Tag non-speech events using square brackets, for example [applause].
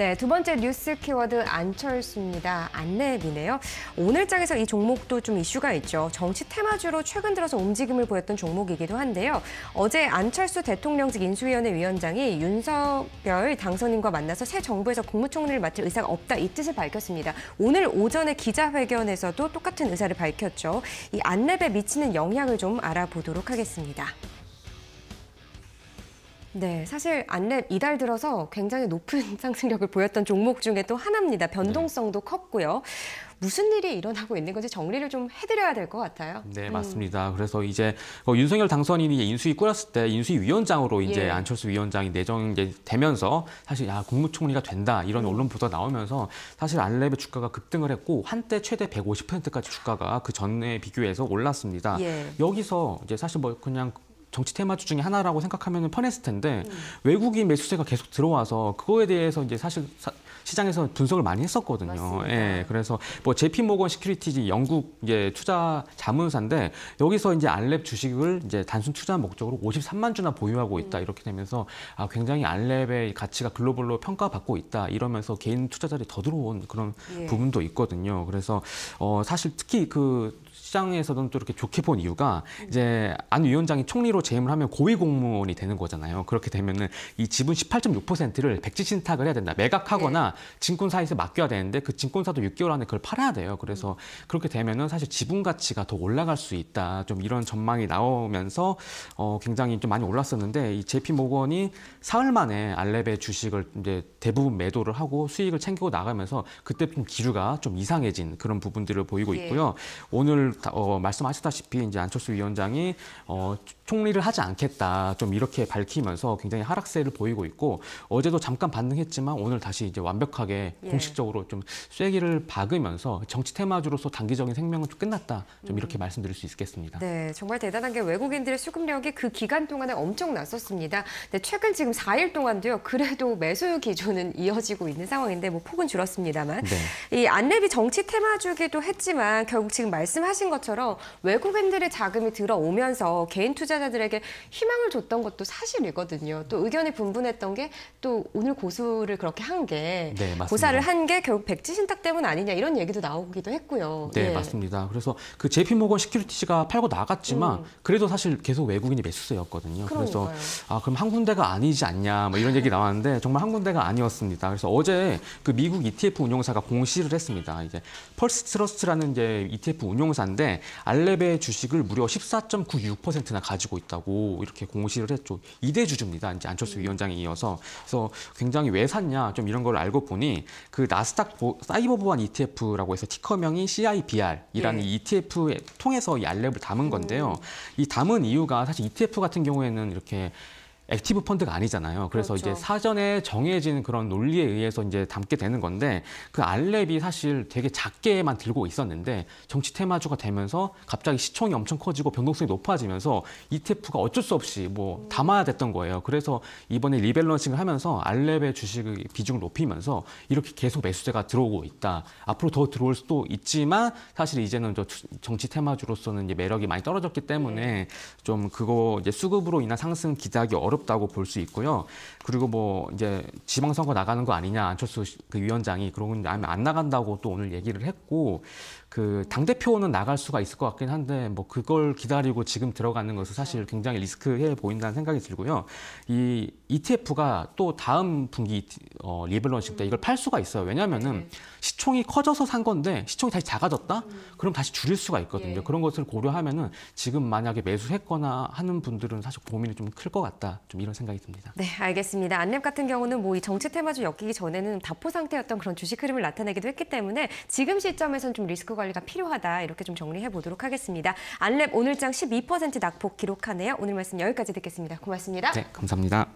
네, 두 번째 뉴스 키워드 안철수입니다. 안내비네요. 오늘장에서 이 종목도 좀 이슈가 있죠. 정치 테마주로 최근 들어서 움직임을 보였던 종목이기도 한데요. 어제 안철수 대통령직 인수위원회 위원장이 윤석열 당선인과 만나서 새 정부에서 국무총리를 맡을 의사가 없다 이 뜻을 밝혔습니다. 오늘 오전에 기자회견에서도 똑같은 의사를 밝혔죠. 이 안랩에 미치는 영향을 좀 알아보도록 하겠습니다. 네, 사실 안랩 이달 들어서 굉장히 높은 [laughs] 상승력을 보였던 종목 중에 또 하나입니다. 변동성도 네. 컸고요. 무슨 일이 일어나고 있는 건지 정리를 좀 해드려야 될 것 같아요. 네, 음. 맞습니다. 그래서 이제 뭐 윤석열 당선인이 인수위 꾸렸을 때 인수위원장으로 이제 예. 안철수 위원장이 내정되면서 사실 야 국무총리가 된다 이런 음. 언론 보도 나오면서 사실 안랩의 주가가 급등을 했고 한때 최대 150%까지 주가가 그 전에 비교해서 올랐습니다. 예. 여기서 이제 사실 뭐 그냥 정치 테마주 중에 하나라고 생각하면 편했을 텐데 음. 외국인 매수세가 계속 들어와서 그거에 대해서 이제 사실 사, 시장에서 분석을 많이 했었거든요. 맞습니다. 예, 그래서 뭐 제피 모건 시큐리티지 영국 예, 투자 자문사인데 여기서 이제 알렙 주식을 이제 단순 투자 목적으로 53만 주나 보유하고 있다 음. 이렇게 되면서 아, 굉장히 알렙의 가치가 글로벌로 평가받고 있다 이러면서 개인 투자자들이 더 들어온 그런 예. 부분도 있거든요. 그래서 어, 사실 특히 그 시장에서는 또 이렇게 좋게 본 이유가 음. 이제 안 위원장이 총리로 회로 재임을 하면 고위 공무원이 되는 거잖아요. 그렇게 되면은 이 지분 18.6%를 백지 신탁을 해야 된다. 매각하거나 네. 증권사에서 맡겨야 되는데 그 증권사도 6개월 안에 그걸 팔아야 돼요. 그래서 음. 그렇게 되면은 사실 지분 가치가 더 올라갈 수 있다. 좀 이런 전망이 나오면서 어 굉장히 좀 많이 올랐었는데 이 JP 모건이 사흘 만에 알렙의 주식을 이제 대부분 매도를 하고 수익을 챙기고 나가면서 그때 좀 기류가 좀 이상해진 그런 부분들을 보이고 예. 있고요. 오늘 어 말씀하셨다시피 이제 안철수 위원장이 어 총리를 하지 않겠다 좀 이렇게 밝히면서 굉장히 하락세를 보이고 있고 어제도 잠깐 반등했지만 오늘 다시 이제 완벽하게 예. 공식적으로 좀 쐐기를 박으면서 정치 테마주로서 단기적인 생명은 좀 끝났다 좀 이렇게 음. 말씀드릴 수 있겠습니다. 네, 정말 대단한 게 외국인들의 수급력이 그 기간 동안에 엄청 났었습니다. 근데 최근 지금 4일 동안도요. 그래도 매수 기조는 이어지고 있는 상황인데 뭐 폭은 줄었습니다만 네. 이 안내비 정치 테마주기도 했지만 결국 지금 말씀하신 것처럼 외국인들의 자금이 들어오면서 개인 투자 당사자들에게 희망을 줬던 것도 사실이거든요. 또 의견이 분분했던 게 또 오늘 고수를 그렇게 한 게, 네, 고사를 한 게 결국 백지 신탁 때문 아니냐 이런 얘기도 나오기도 했고요. 네, 예. 맞습니다. 그래서 그 JP 모건 시큐리티즈가 팔고 나갔지만 음. 그래도 사실 계속 외국인이 매수세였거든요. 그래서 아 그럼 한 군데가 아니지 않냐 뭐 이런 얘기 나왔는데 정말 한 군데가 아니었습니다. 그래서 어제 그 미국 ETF 운용사가 공시를 했습니다. 이제 펄스 트러스트라는 이제 ETF 운용사인데 알레베 주식을 무려 14.96%나 가지고 가지고 있다고 이렇게 공시를 했죠. 2대 주주입니다. 이제 안철수 음. 위원장에 이어서 그래서 굉장히 왜 샀냐 좀 이런 걸 알고 보니 그 나스닥 보, 사이버 보안 ETF라고 해서 티커명이 CIBR이라는 예. 네. e t f 통해서 이 알렙을 담은 건데요. 음. 이 담은 이유가 사실 ETF 같은 경우에는 이렇게 액티브 펀드가 아니잖아요. 그래서 그렇죠. 이제 사전에 정해진 그런 논리에 의해서 이제 담게 되는 건데 그 알렙이 사실 되게 작게만 들고 있었는데 정치 테마주가 되면서 갑자기 시총이 엄청 커지고 변동성이 높아지면서 ETF가 어쩔 수 없이 뭐 담아야 됐던 거예요. 그래서 이번에 리밸런싱을 하면서 알렙의 주식 비중을 높이면서 이렇게 계속 매수세가 들어오고 있다. 앞으로 더 들어올 수도 있지만 사실 이제는 저 정치 테마주로서는 이제 매력이 많이 떨어졌기 때문에 네. 좀 그거 이제 수급으로 인한 상승 기대하기 어렵 흥미다고볼수 있고요. 그리고 뭐 이제 지방선거 나가는 거 아니냐 안철수 그 위원장이 그러고 안 나간다고 또 오늘 얘기를 했고 그 당 대표는 나갈 수가 있을 것 같긴 한데 뭐 그걸 기다리고 지금 들어가는 것은 사실 굉장히 리스크해 보인다는 생각이 들고요. 이 ETF가 또 다음 분기 어, 리블런싱때 이걸 팔 수가 있어요. 왜냐하면은 네. 시총이 커져서 산 건데 시총이 다시 작아졌다? 음. 그럼 다시 줄일 수가 있거든요. 예. 그런 것을 고려하면은 지금 만약에 매수했거나 하는 분들은 사실 고민이 좀 클 것 같다 좀 이런 생각이 듭니다. 네, 알겠습니다. 안랩 같은 경우는 뭐 이 정치 테마주 엮이기 전에는 답포 상태였던 그런 주식 흐름을 나타내기도 했기 때문에 지금 시점에선 좀 리스크 관리가 필요하다 이렇게 좀 정리해 보도록 하겠습니다. 안랩 오늘장 12% 낙폭 기록하네요. 오늘 말씀 여기까지 듣겠습니다. 고맙습니다. 네, 감사합니다.